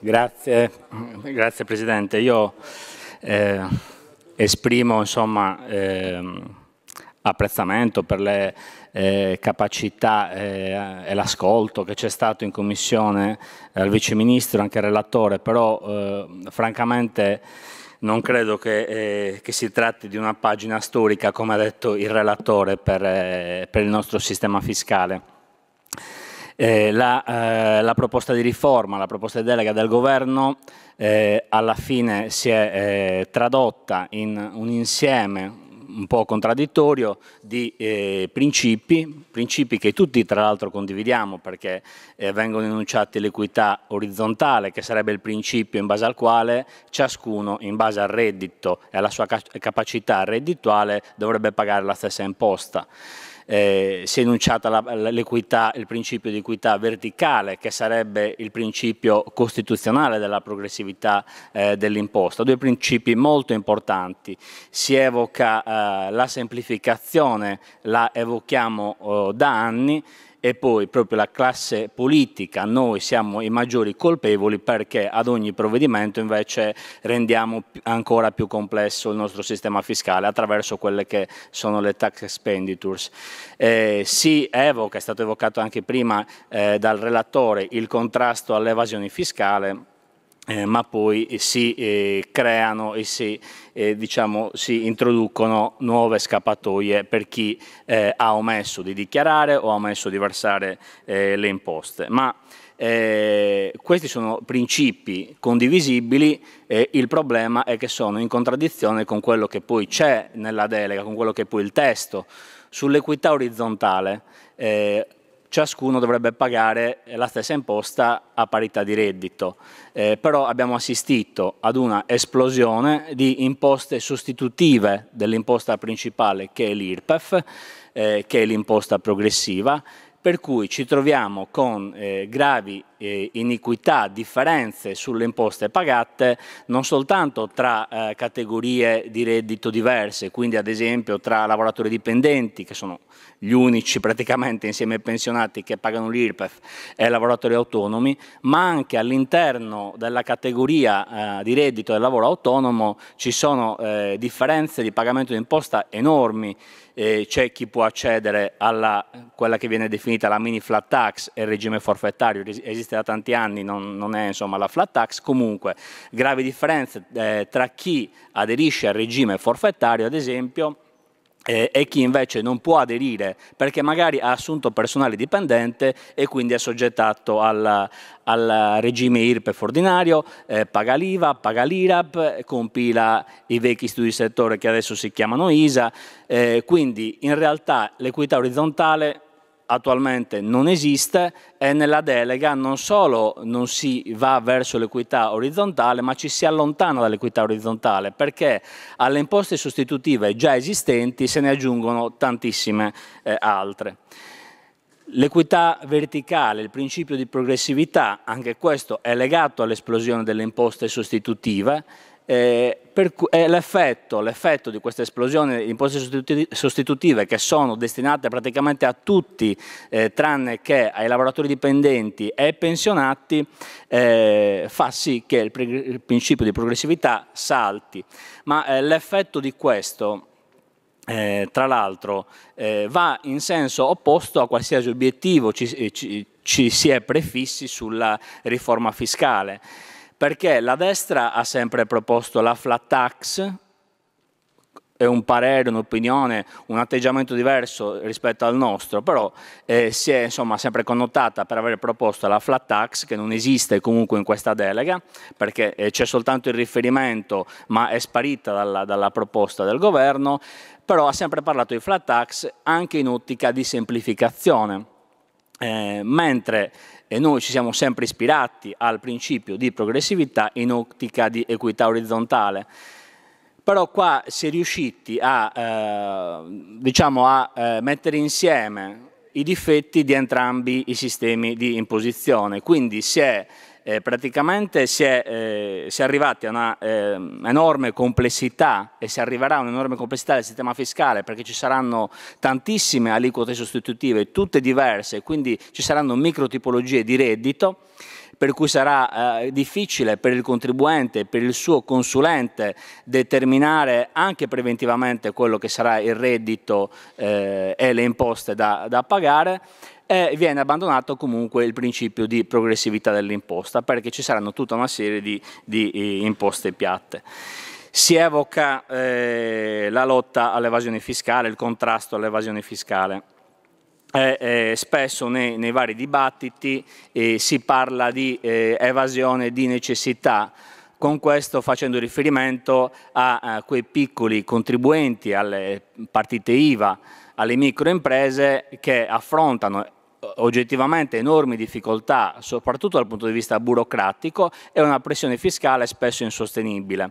Grazie, grazie Presidente. Io eh, esprimo insomma, eh, apprezzamento per le eh, capacità eh, e l'ascolto che c'è stato in Commissione eh, al Vice Ministro, anche al relatore, però eh, francamente non credo che, eh, che, si tratti di una pagina storica, come ha detto il relatore, per, eh, per il nostro sistema fiscale. Eh, la, eh, la, proposta di riforma, la proposta di delega del governo eh, alla fine si è eh, tradotta in un insieme un po' contraddittorio di eh, principi, principi che tutti tra l'altro condividiamo perché eh, vengono enunciati l'equità orizzontale che sarebbe il principio in base al quale ciascuno in base al reddito e alla sua capacità reddituale dovrebbe pagare la stessa imposta eh, si è enunciata il principio di equità verticale, che sarebbe il principio costituzionale della progressività eh, dell'imposta. Due principi molto importanti. Si evoca eh, la semplificazione, la evochiamo oh, da anni, e poi proprio la classe politica, noi siamo i maggiori colpevoli perché ad ogni provvedimento invece rendiamo ancora più complesso il nostro sistema fiscale attraverso quelle che sono le tax expenditures. Eh, si evoca, è stato evocato anche prima eh, dal relatore, il contrasto all'evasione fiscale eh, ma poi eh, si eh, creano e si, eh, diciamo, si, introducono nuove scappatoie per chi eh, ha omesso di dichiarare o ha omesso di versare eh, le imposte. Ma questi sono principi condivisibili, il problema è che sono in contraddizione con quello che poi c'è nella delega, con quello che poi il testo sull'equità orizzontale ciascuno dovrebbe pagare la stessa imposta a parità di reddito. Eh, però abbiamo assistito ad una esplosione di imposte sostitutive dell'imposta principale che è l'IRPEF, eh, che è l'imposta progressiva, per cui ci troviamo con eh, gravi eh, iniquità, differenze sulle imposte pagate non soltanto tra eh, categorie di reddito diverse, quindi ad esempio tra lavoratori dipendenti, che sono gli unici praticamente insieme ai pensionati che pagano l'IRPEF, e lavoratori autonomi, ma anche all'interno della categoria eh, di reddito del lavoro autonomo ci sono eh, differenze di pagamento di imposta enormi c'è chi può accedere a quella che viene definita la mini flat tax e il regime forfettario esiste esiste da tanti anni, non, non è insomma, la flat tax, comunque gravi differenze eh, tra chi aderisce al regime forfettario, ad esempio, eh, e chi invece non può aderire perché magari ha assunto personale dipendente e quindi è soggettato al, al regime IRPEF ordinario, eh, paga l'IVA, paga l'IRAP, compila i vecchi studi di settore che adesso si chiamano ISA, eh, quindi in realtà l'equità orizzontale attualmente non esiste e nella delega non solo non si va verso l'equità orizzontale ma ci si allontana dall'equità orizzontale perché alle imposte sostitutive già esistenti se ne aggiungono tantissime eh, altre. L'equità verticale, il principio di progressività, anche questo è legato all'esplosione delle imposte sostitutive eh, eh, l'effetto, l'effetto, di questa esplosione di imposte sostitutive che sono destinate praticamente a tutti eh, tranne che ai lavoratori dipendenti e pensionati eh, fa sì che il, principio di progressività salti. Ma eh, l'effetto di questo tra l'altro va in senso opposto a qualsiasi obiettivo ci, ci, ci si è prefissi sulla riforma fiscale. Perché la destra ha sempre proposto la flat tax, è un parere, un'opinione, un atteggiamento diverso rispetto al nostro, però eh, si è insomma, sempre connotata per aver proposto la flat tax, che non esiste comunque in questa delega, perché eh, c'è soltanto il riferimento, ma è sparita dalla, dalla proposta del governo, però ha sempre parlato di flat tax anche in ottica di semplificazione. Eh, mentre e noi ci siamo sempre ispirati al principio di progressività in ottica di equità orizzontale. Però qua si è riusciti a, eh, diciamo a eh, mettere insieme i difetti di entrambi i sistemi di imposizione, quindi si è eh, praticamente si è, eh, si è, arrivati a una eh, enorme complessità e si arriverà a un'enorme complessità del sistema fiscale perché ci saranno tantissime aliquote sostitutive, tutte diverse, quindi ci saranno micro tipologie di reddito per cui sarà eh, difficile per il contribuente, per il suo consulente determinare anche preventivamente quello che sarà il reddito eh, e le imposte da, da pagare eh, viene abbandonato comunque il principio di progressività dell'imposta perché ci saranno tutta una serie di, di eh, imposte piatte. Si evoca eh, la lotta all'evasione fiscale, il contrasto all'evasione fiscale. Eh, eh, spesso nei, nei, vari dibattiti eh, si parla di eh, evasione di necessità, con questo facendo riferimento a, a, quei piccoli contribuenti, alle partite IVA, alle microimprese che affrontano oggettivamente enormi difficoltà, soprattutto dal punto di vista burocratico, e una pressione fiscale spesso insostenibile.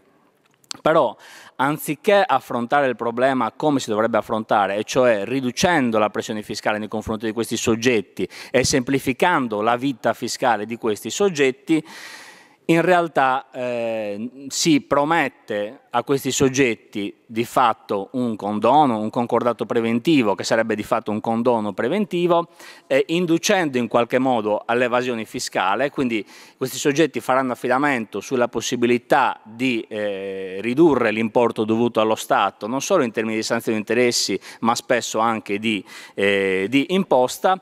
Però, anziché affrontare il problema come si dovrebbe affrontare, e cioè riducendo la pressione fiscale nei confronti di questi soggetti e semplificando la vita fiscale di questi soggetti, in realtà eh, si promette a questi soggetti di fatto un condono, un concordato preventivo, che sarebbe di fatto un condono preventivo, eh, inducendo in qualche modo all'evasione fiscale, quindi questi soggetti faranno affidamento sulla possibilità di eh, ridurre l'importo dovuto allo Stato, non solo in termini di sanzioni di interessi, ma spesso anche di, eh, di imposta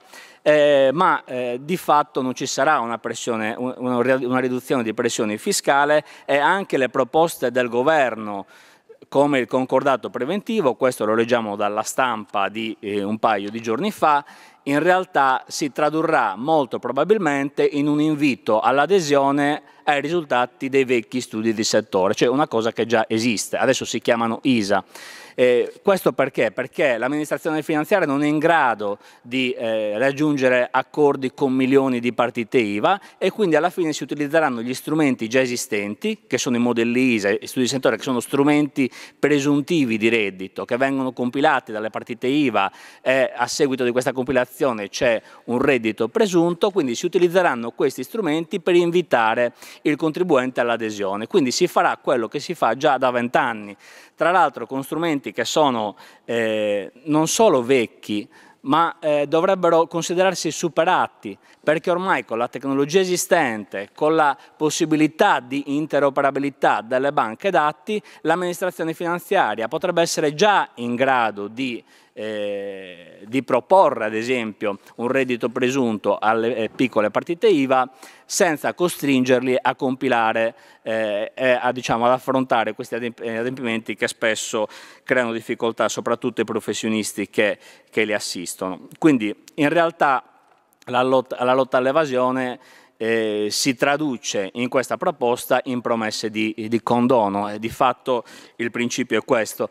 eh, ma eh, di fatto non ci sarà una, pressione, una, una riduzione di pressione fiscale e anche le proposte del governo come il concordato preventivo, questo lo leggiamo dalla stampa di eh, un paio di giorni fa, in realtà si tradurrà molto probabilmente in un invito all'adesione ai risultati dei vecchi studi di settore, cioè una cosa che già esiste, adesso si chiamano ISA. Eh, questo perché? Perché l'amministrazione finanziaria non è in grado di eh, raggiungere accordi con milioni di partite IVA e quindi alla fine si utilizzeranno gli strumenti già esistenti, che sono i modelli ISA e studi di settore, che sono strumenti presuntivi di reddito, che vengono compilati dalle partite IVA e a seguito di questa compilazione c'è un reddito presunto, quindi si utilizzeranno questi strumenti per invitare il contribuente all'adesione. Quindi si farà quello che si fa già da vent'anni, tra l'altro con strumenti che sono eh, non solo vecchi, ma eh, dovrebbero considerarsi superati, perché ormai con la tecnologia esistente, con la possibilità di interoperabilità delle banche dati, l'amministrazione finanziaria potrebbe essere già in grado di eh, di proporre ad esempio un reddito presunto alle eh, piccole partite IVA senza costringerli a compilare eh, a, diciamo, ad affrontare questi eh, adempimenti che spesso creano difficoltà soprattutto ai professionisti che, che li assistono. Quindi in realtà la lotta, la lotta all'evasione eh, si traduce in questa proposta in promesse di, di condono. E di fatto il principio è questo.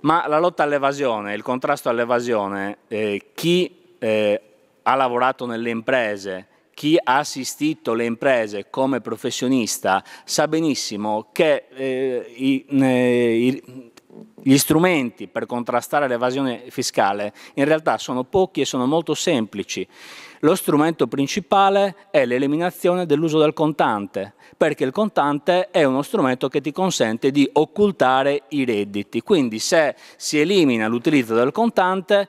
Ma la lotta all'evasione, il contrasto all'evasione, eh, chi eh, ha lavorato nelle imprese, chi ha assistito le imprese come professionista sa benissimo che eh, i, i, gli strumenti per contrastare l'evasione fiscale in realtà sono pochi e sono molto semplici. Lo strumento principale è l'eliminazione dell'uso del contante, perché il contante è uno strumento che ti consente di occultare i redditi. Quindi se si elimina l'utilizzo del contante,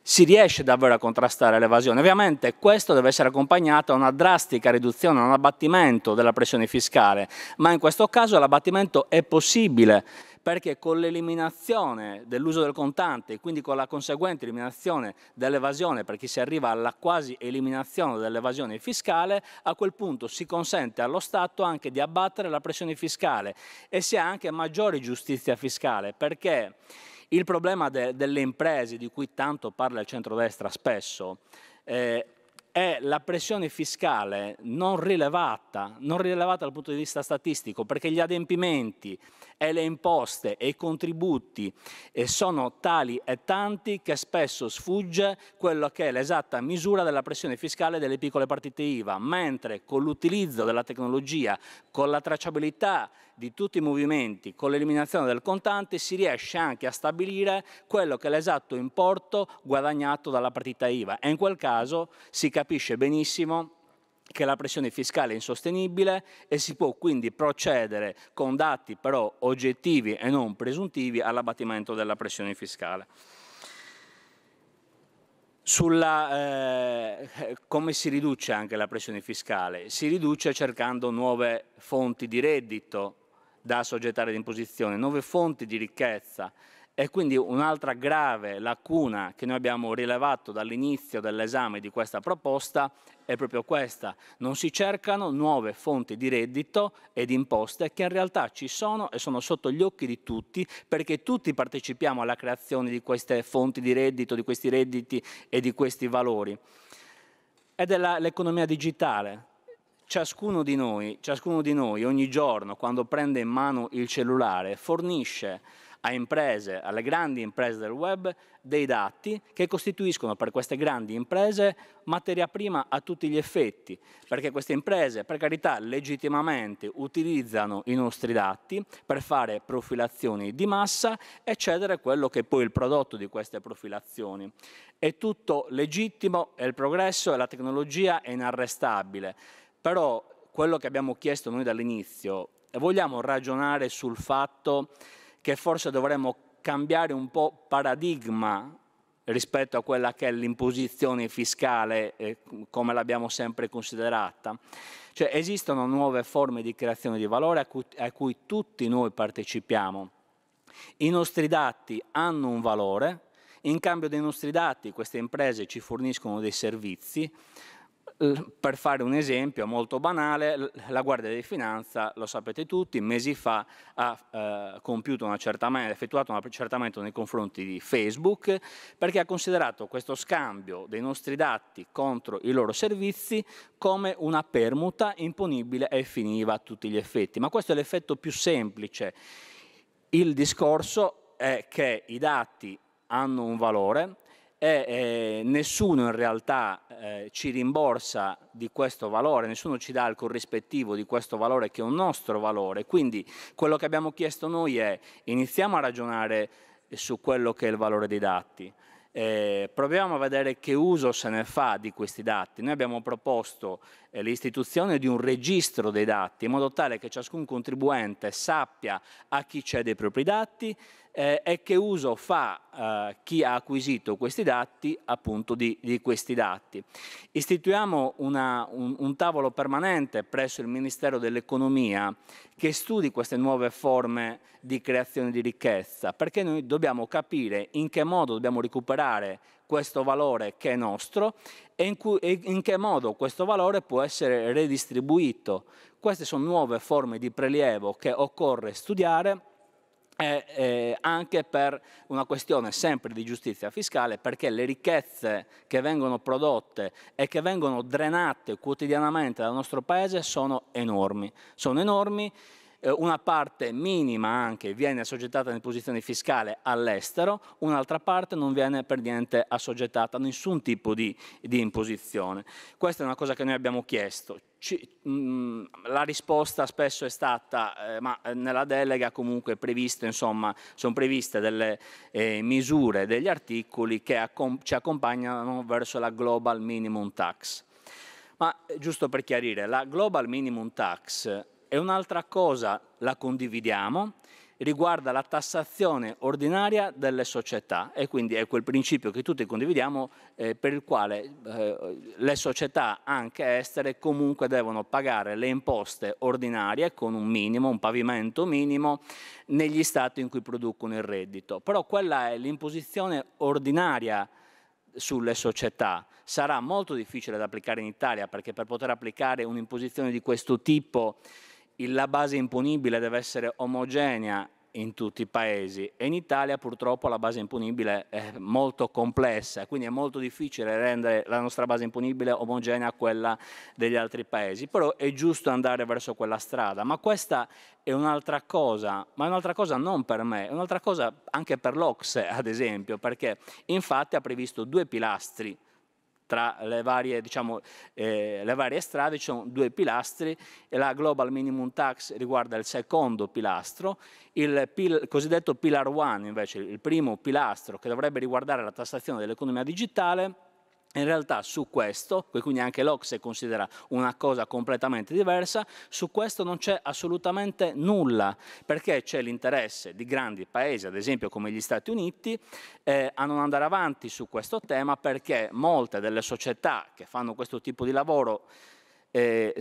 si riesce davvero a contrastare l'evasione. Ovviamente questo deve essere accompagnato da una drastica riduzione, da un abbattimento della pressione fiscale, ma in questo caso l'abbattimento è possibile perché con l'eliminazione dell'uso del contante e quindi con la conseguente eliminazione dell'evasione, perché si arriva alla quasi eliminazione dell'evasione fiscale, a quel punto si consente allo Stato anche di abbattere la pressione fiscale e si ha anche maggiore giustizia fiscale, perché il problema de delle imprese, di cui tanto parla il centrodestra spesso, eh, è la pressione fiscale non rilevata, non rilevata dal punto di vista statistico, perché gli adempimenti e le imposte e i contributi sono tali e tanti che spesso sfugge quello che è l'esatta misura della pressione fiscale delle piccole partite IVA, mentre con l'utilizzo della tecnologia, con la tracciabilità di tutti i movimenti, con l'eliminazione del contante, si riesce anche a stabilire quello che è l'esatto importo guadagnato dalla partita IVA e in quel caso si capisce benissimo che la pressione fiscale è insostenibile e si può quindi procedere con dati però oggettivi e non presuntivi all'abbattimento della pressione fiscale. Sulla, eh, come si riduce anche la pressione fiscale? Si riduce cercando nuove fonti di reddito da soggettare ad imposizione, nuove fonti di ricchezza, e quindi un'altra grave lacuna che noi abbiamo rilevato dall'inizio dell'esame di questa proposta è proprio questa. Non si cercano nuove fonti di reddito e imposte che in realtà ci sono e sono sotto gli occhi di tutti perché tutti partecipiamo alla creazione di queste fonti di reddito, di questi redditi e di questi valori. Ed è l'economia digitale, Ciascuno di, noi, ciascuno di noi, ogni giorno, quando prende in mano il cellulare, fornisce a imprese, alle grandi imprese del web, dei dati che costituiscono per queste grandi imprese materia prima a tutti gli effetti, perché queste imprese, per carità, legittimamente utilizzano i nostri dati per fare profilazioni di massa e cedere quello che è poi il prodotto di queste profilazioni. È tutto legittimo, è il progresso, è la tecnologia, è inarrestabile, però quello che abbiamo chiesto noi dall'inizio, vogliamo ragionare sul fatto che che forse dovremmo cambiare un po' paradigma rispetto a quella che è l'imposizione fiscale eh, come l'abbiamo sempre considerata. Cioè esistono nuove forme di creazione di valore a cui, a cui tutti noi partecipiamo. I nostri dati hanno un valore, in cambio dei nostri dati queste imprese ci forniscono dei servizi, per fare un esempio molto banale, la Guardia di Finanza, lo sapete tutti, mesi fa ha eh, compiuto un accertamento, effettuato un accertamento nei confronti di Facebook perché ha considerato questo scambio dei nostri dati contro i loro servizi come una permuta imponibile e finiva a tutti gli effetti. Ma questo è l'effetto più semplice. Il discorso è che i dati hanno un valore e eh, nessuno in realtà eh, ci rimborsa di questo valore, nessuno ci dà il corrispettivo di questo valore che è un nostro valore. Quindi quello che abbiamo chiesto noi è iniziamo a ragionare su quello che è il valore dei dati. Eh, proviamo a vedere che uso se ne fa di questi dati. Noi abbiamo proposto eh, l'istituzione di un registro dei dati in modo tale che ciascun contribuente sappia a chi cede i propri dati, eh, è che uso fa eh, chi ha acquisito questi dati appunto di, di questi dati. Istituiamo una, un, un tavolo permanente presso il Ministero dell'Economia che studi queste nuove forme di creazione di ricchezza, perché noi dobbiamo capire in che modo dobbiamo recuperare questo valore che è nostro e in, cui, e in, che modo questo valore può essere redistribuito. Queste sono nuove forme di prelievo che occorre studiare eh, anche per una questione sempre di giustizia fiscale, perché le ricchezze che vengono prodotte e che vengono drenate quotidianamente dal nostro Paese sono enormi. Sono enormi eh, una parte minima anche viene assoggettata in posizione fiscale all'estero, un'altra parte non viene per niente assoggettata a nessun tipo di, di imposizione. Questa è una cosa che noi abbiamo chiesto. Ci, mh, mm, la risposta spesso è stata, eh, ma eh, nella delega comunque previste, insomma, sono previste delle eh, misure, degli articoli che accom ci accompagnano verso la Global Minimum Tax. Ma eh, giusto per chiarire, la Global Minimum Tax e un'altra cosa la condividiamo, riguarda la tassazione ordinaria delle società e quindi è quel principio che tutti condividiamo eh, per il quale eh, le società anche estere comunque devono pagare le imposte ordinarie con un minimo, un pavimento minimo negli stati in cui producono il reddito. Però quella è l'imposizione ordinaria sulle società. Sarà molto difficile da applicare in Italia perché per poter applicare un'imposizione di questo tipo la base imponibile deve essere omogenea in tutti i paesi e in Italia purtroppo la base imponibile è molto complessa, quindi è molto difficile rendere la nostra base imponibile omogenea a quella degli altri paesi, però è giusto andare verso quella strada, ma questa è un'altra cosa, ma è un'altra cosa non per me, è un'altra cosa anche per l'Ocse ad esempio, perché infatti ha previsto due pilastri tra le varie, diciamo, eh, le varie, strade ci sono due pilastri, la Global Minimum Tax riguarda il secondo pilastro, il, pil, cosiddetto Pillar One invece, il primo pilastro che dovrebbe riguardare la tassazione dell'economia digitale, in realtà su questo, quindi anche l'Ocse considera una cosa completamente diversa, su questo non c'è assolutamente nulla, perché c'è l'interesse di grandi paesi, ad esempio come gli Stati Uniti, eh, a non andare avanti su questo tema perché molte delle società che fanno questo tipo di lavoro eh,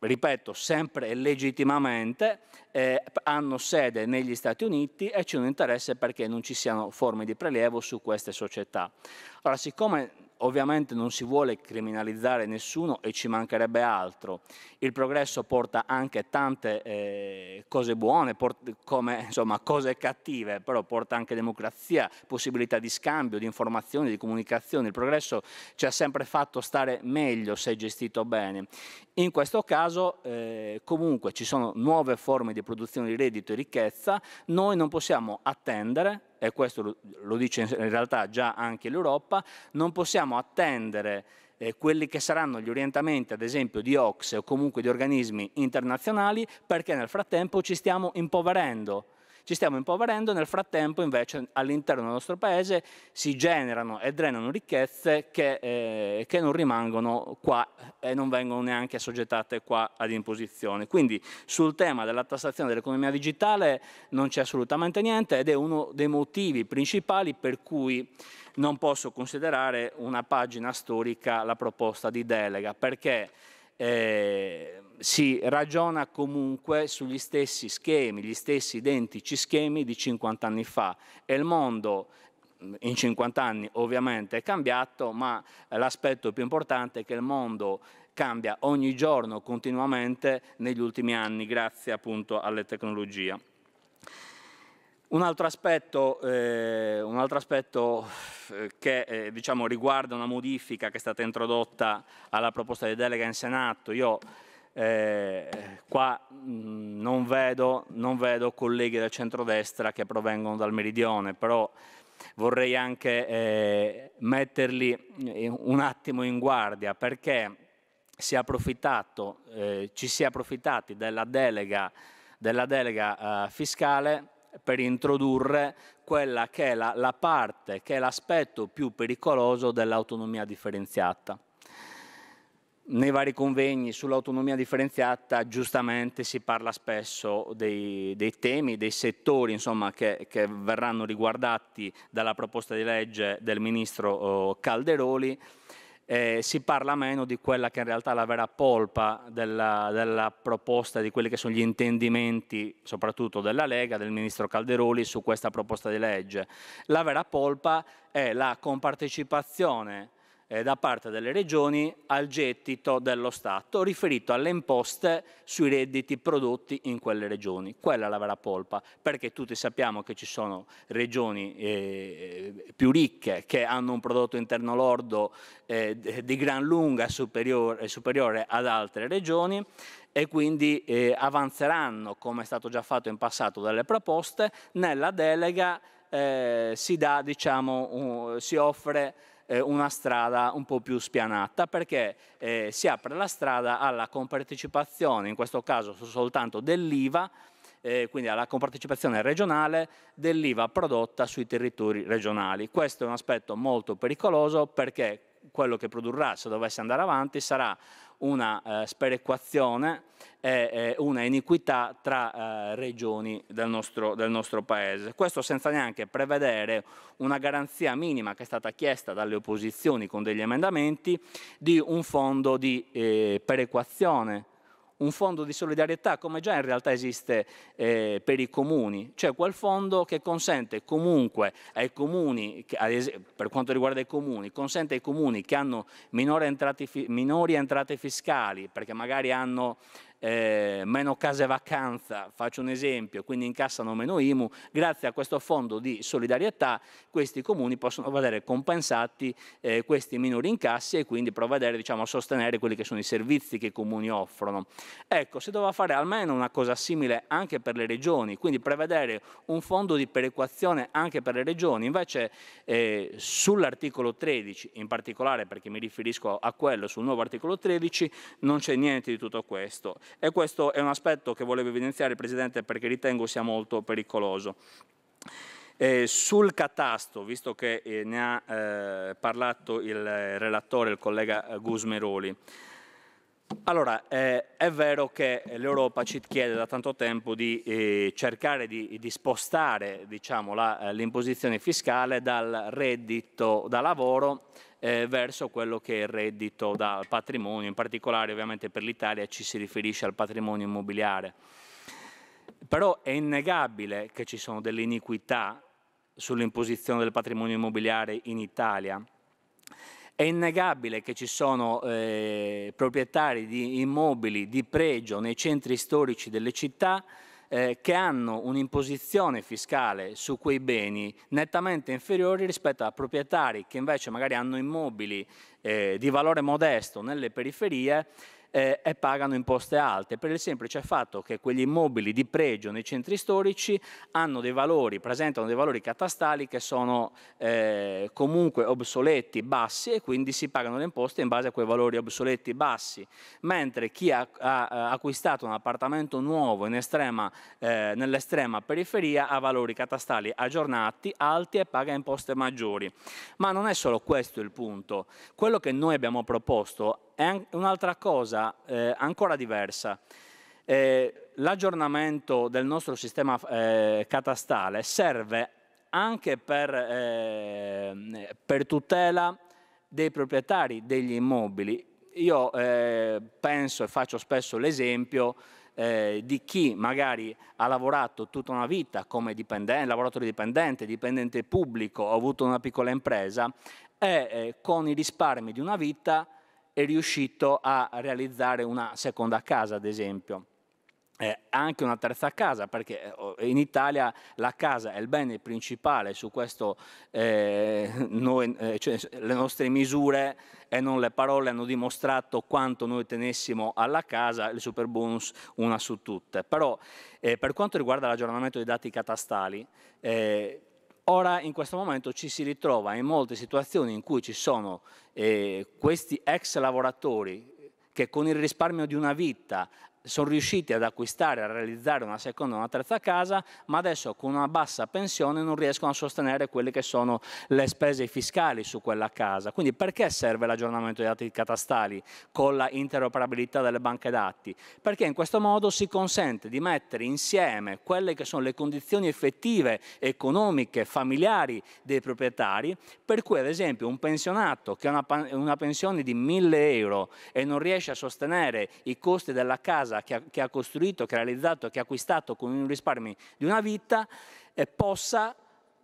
ripeto, sempre legittimamente, eh, hanno sede negli Stati Uniti e c'è un interesse perché non ci siano forme di prelievo su queste società. Allora, siccome Ovviamente non si vuole criminalizzare nessuno e ci mancherebbe altro. Il progresso porta anche tante eh, cose buone, come insomma, cose cattive, però porta anche democrazia, possibilità di scambio, di informazioni, di comunicazione. Il progresso ci ha sempre fatto stare meglio se gestito bene. In questo caso eh, comunque ci sono nuove forme di produzione di reddito e ricchezza, noi non possiamo attendere, e questo lo dice in realtà già anche l'Europa, non possiamo attendere eh, quelli che saranno gli orientamenti ad esempio di Ox o comunque di organismi internazionali perché nel frattempo ci stiamo impoverendo ci stiamo impoverendo, nel frattempo invece all'interno del nostro paese si generano e drenano ricchezze che, eh, che non rimangono qua e non vengono neanche assoggettate qua ad imposizione. Quindi sul tema della tassazione dell'economia digitale non c'è assolutamente niente ed è uno dei motivi principali per cui non posso considerare una pagina storica la proposta di delega, perché eh, si ragiona comunque sugli stessi schemi, gli stessi identici schemi di 50 anni fa e il mondo mm, in 50 anni ovviamente è cambiato, ma l'aspetto più importante è che il mondo cambia ogni giorno continuamente negli ultimi anni grazie appunto alle tecnologie. Un altro aspetto, eh, un altro aspetto eh, che eh, diciamo, riguarda una modifica che è stata introdotta alla proposta di delega in Senato, io eh, qua mh, mm, non, vedo, non, vedo, colleghi del centrodestra che provengono dal meridione, però vorrei anche eh, metterli eh, un attimo in guardia perché si eh, ci si è approfittati della delega, della delega eh, fiscale per introdurre quella che è la, la parte, che è l'aspetto più pericoloso dell'autonomia differenziata nei vari convegni sull'autonomia differenziata giustamente si parla spesso dei, dei temi, dei settori insomma, che, che, verranno riguardati dalla proposta di legge del ministro oh, Calderoli, eh, si parla meno di quella che in realtà è la vera polpa della, della proposta, di quelli che sono gli intendimenti soprattutto della Lega, del ministro Calderoli su questa proposta di legge. La vera polpa è la compartecipazione eh, da parte delle regioni al gettito dello Stato riferito alle imposte sui redditi prodotti in quelle regioni. Quella è la vera polpa, perché tutti sappiamo che ci sono regioni eh, più ricche che hanno un prodotto interno lordo eh, di gran lunga superiore, superiore, ad altre regioni e quindi eh, avanzeranno, come è stato già fatto in passato, delle proposte nella delega eh, si, dà, diciamo, uh, si offre eh, una strada un po' più spianata perché eh, si apre la strada alla compartecipazione, in questo caso soltanto dell'IVA, eh, quindi alla compartecipazione regionale dell'IVA prodotta sui territori regionali. Questo è un aspetto molto pericoloso perché quello che produrrà, se dovesse andare avanti, sarà una eh, sperequazione e eh, una iniquità tra eh, regioni del nostro, del nostro, Paese. Questo senza neanche prevedere una garanzia minima che è stata chiesta dalle opposizioni con degli emendamenti di un fondo di eh, perequazione un fondo di solidarietà come già in realtà esiste eh, per i comuni, cioè quel fondo che consente comunque ai comuni, per quanto riguarda i comuni, consente ai comuni che hanno minori entrate, minori entrate fiscali perché magari hanno eh, meno case vacanza, faccio un esempio, quindi incassano meno IMU, grazie a questo fondo di solidarietà questi comuni possono vedere compensati eh, questi minori incassi e quindi provvedere diciamo, a sostenere quelli che sono i servizi che i comuni offrono. Ecco, si doveva fare almeno una cosa simile anche per le regioni, quindi prevedere un fondo di perequazione anche per le regioni, invece eh, sull'articolo 13 in particolare perché mi riferisco a quello sul nuovo articolo 13 non c'è niente di tutto questo. E questo è un aspetto che volevo evidenziare, Presidente, perché ritengo sia molto pericoloso. Eh, sul catasto, visto che eh, ne ha eh, parlato il eh, relatore, il collega eh, Gusmeroli, allora, è vero che l'Europa ci chiede da tanto tempo di cercare di, di spostare diciamo, l'imposizione fiscale dal reddito da lavoro eh, verso quello che è il reddito dal patrimonio, in particolare ovviamente per l'Italia ci si riferisce al patrimonio immobiliare. Però è innegabile che ci sono delle iniquità sull'imposizione del patrimonio immobiliare in Italia. È innegabile che ci sono eh, proprietari di immobili di pregio nei centri storici delle città eh, che hanno un'imposizione fiscale su quei beni nettamente inferiori rispetto a proprietari che invece magari hanno immobili eh, di valore modesto nelle periferie eh, e pagano imposte alte, per il semplice fatto che quegli immobili di pregio nei centri storici hanno dei valori, presentano dei valori catastali che sono eh, comunque obsoleti, bassi e quindi si pagano le imposte in base a quei valori obsoleti bassi, mentre chi ha, ha acquistato un appartamento nuovo eh, nell'estrema periferia ha valori catastali aggiornati, alti e paga imposte maggiori. Ma non è solo questo il punto. Quello che noi abbiamo proposto è un'altra cosa eh, ancora diversa. Eh, l'aggiornamento del nostro sistema eh, catastale serve anche per, eh, per, tutela dei proprietari degli immobili. Io eh, penso e faccio spesso l'esempio eh, di chi magari ha lavorato tutta una vita come dipendente, lavoratore dipendente, dipendente pubblico, ha avuto una piccola impresa e eh, con i risparmi di una vita è riuscito a realizzare una seconda casa, ad esempio. Eh, anche una terza casa, perché eh, in Italia la casa è il bene principale, su questo eh, noi, eh, cioè, le nostre misure e non le parole hanno dimostrato quanto noi tenessimo alla casa il super bonus una su tutte. Però eh, per quanto riguarda l'aggiornamento dei dati catastali, eh, Ora in questo momento ci si ritrova in molte situazioni in cui ci sono eh, questi ex lavoratori che con il risparmio di una vita sono riusciti ad acquistare, a realizzare una seconda o una terza casa, ma adesso con una bassa pensione non riescono a sostenere quelle che sono le spese fiscali su quella casa. Quindi perché serve l'aggiornamento dei dati catastali con la interoperabilità delle banche dati? Perché in questo modo si consente di mettere insieme quelle che sono le condizioni effettive, economiche, familiari dei proprietari, per cui ad esempio un pensionato che ha una, una pensione di 1000 euro e non riesce a sostenere i costi della casa casa che ha, che ha costruito, che ha realizzato, che ha acquistato con un risparmio di una vita, eh, possa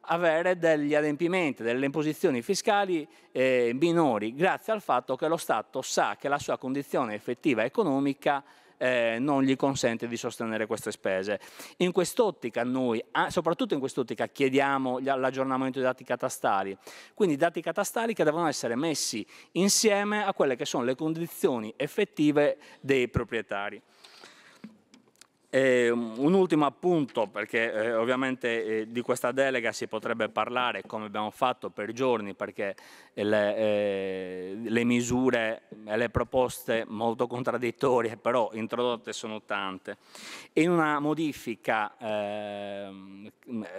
avere degli adempimenti, delle imposizioni fiscali eh, minori, grazie al fatto che lo Stato sa che la sua condizione effettiva economica eh, non gli consente di sostenere queste spese. In quest'ottica noi, soprattutto in quest'ottica, chiediamo l'aggiornamento dei dati catastali, quindi dati catastali che devono essere messi insieme a quelle che sono le condizioni effettive dei proprietari. E ehm, un ultimo appunto, perché eh, ovviamente eh, di questa delega si potrebbe parlare come abbiamo fatto per giorni, perché le, eh, le misure e le proposte molto contraddittorie, però introdotte sono tante. In una modifica ehm,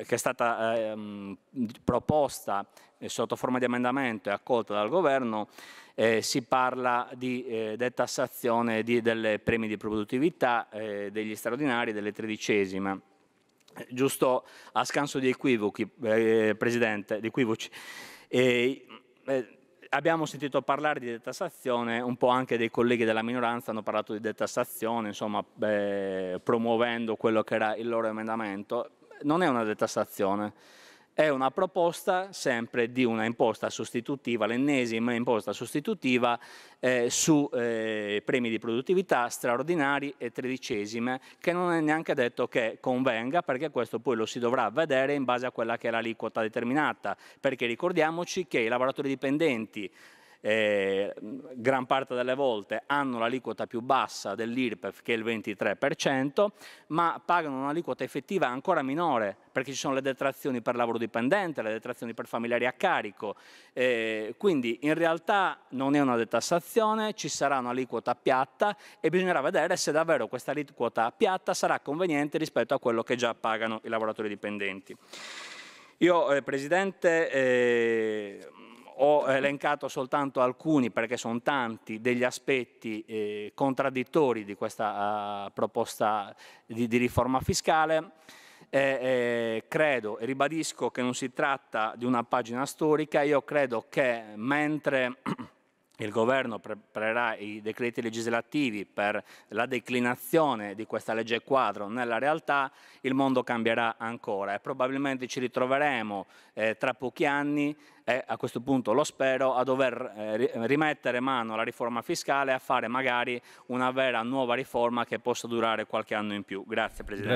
che è stata ehm, proposta eh, sotto forma di emendamento e accolta dal governo, eh, si parla di eh, detassazione di, delle premi di produttività, eh, degli straordinari, delle tredicesime. Giusto a scanso di equivoci, eh, Presidente, di equivoci. Eh, abbiamo sentito parlare di detassazione, un po' anche dei colleghi della minoranza hanno parlato di detassazione, insomma, promuovendo quello che era il loro emendamento. Non è una detassazione è una proposta sempre di una imposta sostitutiva, l'ennesima imposta sostitutiva eh, su eh, premi di produttività straordinari e tredicesime, che non è neanche detto che convenga, perché questo poi lo si dovrà vedere in base a quella che è l'aliquota determinata, perché ricordiamoci che i lavoratori dipendenti eh, gran parte delle volte hanno l'aliquota più bassa dell'IRPEF che è il 23%, ma pagano un'aliquota effettiva ancora minore perché ci sono le detrazioni per lavoro dipendente, le detrazioni per familiari a carico. Eh, quindi in realtà non è una detassazione, ci sarà un'aliquota piatta e bisognerà vedere se davvero questa aliquota piatta sarà conveniente rispetto a quello che già pagano i lavoratori dipendenti. Io, eh, Presidente, eh, ho elencato soltanto alcuni, perché sono tanti, degli aspetti eh, contraddittori di questa eh, proposta di, di, riforma fiscale. Eh, eh, credo e ribadisco che non si tratta di una pagina storica, io credo che mentre il governo preparerà i decreti legislativi per la declinazione di questa legge quadro nella realtà, il mondo cambierà ancora e probabilmente ci ritroveremo eh, tra pochi anni e a questo punto lo spero a dover eh, rimettere mano alla riforma fiscale e a fare magari una vera nuova riforma che possa durare qualche anno in più. Grazie Presidente.